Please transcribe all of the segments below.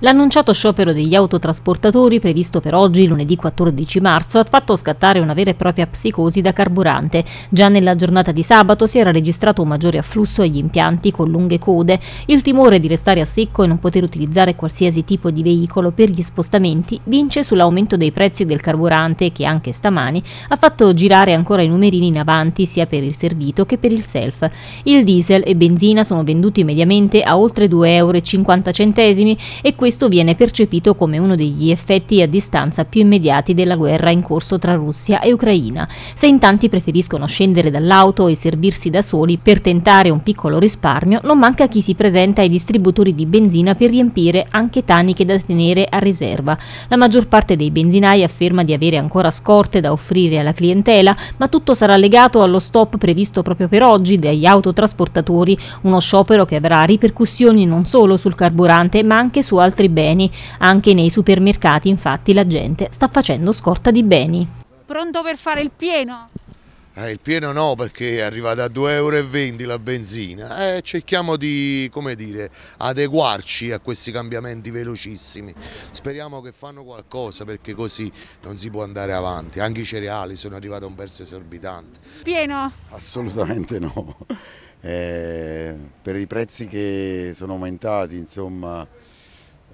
L'annunciato sciopero degli autotrasportatori, previsto per oggi, lunedì 14 marzo, ha fatto scattare una vera e propria psicosi da carburante. Già nella giornata di sabato si era registrato un maggiore afflusso agli impianti con lunghe code. Il timore di restare a secco e non poter utilizzare qualsiasi tipo di veicolo per gli spostamenti vince sull'aumento dei prezzi del carburante che anche stamani ha fatto girare ancora i numerini in avanti sia per il servito che per il self. Il diesel e benzina sono venduti mediamente a oltre 2,50 euro e questo questo viene percepito come uno degli effetti a distanza più immediati della guerra in corso tra Russia e Ucraina. Se in tanti preferiscono scendere dall'auto e servirsi da soli per tentare un piccolo risparmio, non manca chi si presenta ai distributori di benzina per riempire anche taniche da tenere a riserva. La maggior parte dei benzinai afferma di avere ancora scorte da offrire alla clientela, ma tutto sarà legato allo stop previsto proprio per oggi dagli autotrasportatori, uno sciopero che avrà ripercussioni non solo sul carburante ma anche su altri altri beni. Anche nei supermercati infatti la gente sta facendo scorta di beni. Pronto per fare il pieno? Eh, il pieno no perché è arrivata a 2,20 euro la benzina. Eh, cerchiamo di dire, adeguarci a questi cambiamenti velocissimi. Speriamo che fanno qualcosa perché così non si può andare avanti. Anche i cereali sono arrivati a un verso esorbitante. Pieno? Assolutamente no. Eh, per i prezzi che sono aumentati, insomma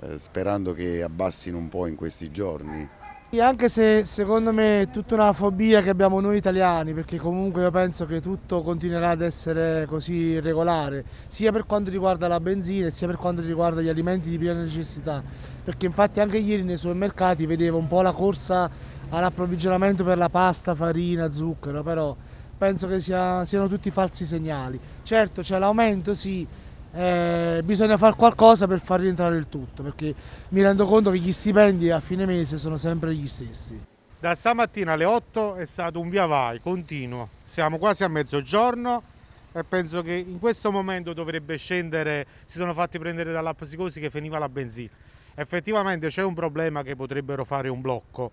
eh, sperando che abbassino un po' in questi giorni. E anche se secondo me è tutta una fobia che abbiamo noi italiani, perché comunque io penso che tutto continuerà ad essere così regolare, sia per quanto riguarda la benzina sia per quanto riguarda gli alimenti di prima necessità, perché infatti anche ieri nei supermercati vedevo un po' la corsa all'approvvigionamento per la pasta, farina, zucchero, però penso che sia, siano tutti falsi segnali. Certo c'è l'aumento sì, eh, bisogna fare qualcosa per far rientrare il tutto, perché mi rendo conto che gli stipendi a fine mese sono sempre gli stessi. Da stamattina alle 8 è stato un via vai continuo, siamo quasi a mezzogiorno e penso che in questo momento dovrebbe scendere, si sono fatti prendere dalla psicosi che finiva la benzina. Effettivamente c'è un problema che potrebbero fare un blocco,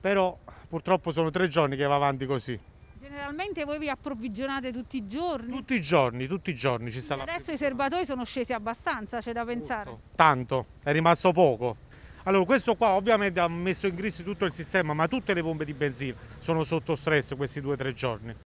però purtroppo sono tre giorni che va avanti così. Generalmente voi vi approvvigionate tutti i giorni? Tutti i giorni, tutti i giorni ci sta Adesso i serbatoi sono scesi abbastanza, c'è da pensare. Tutto. Tanto, è rimasto poco. Allora, questo qua ovviamente ha messo in crisi tutto il sistema, ma tutte le pompe di benzina sono sotto stress questi due o tre giorni.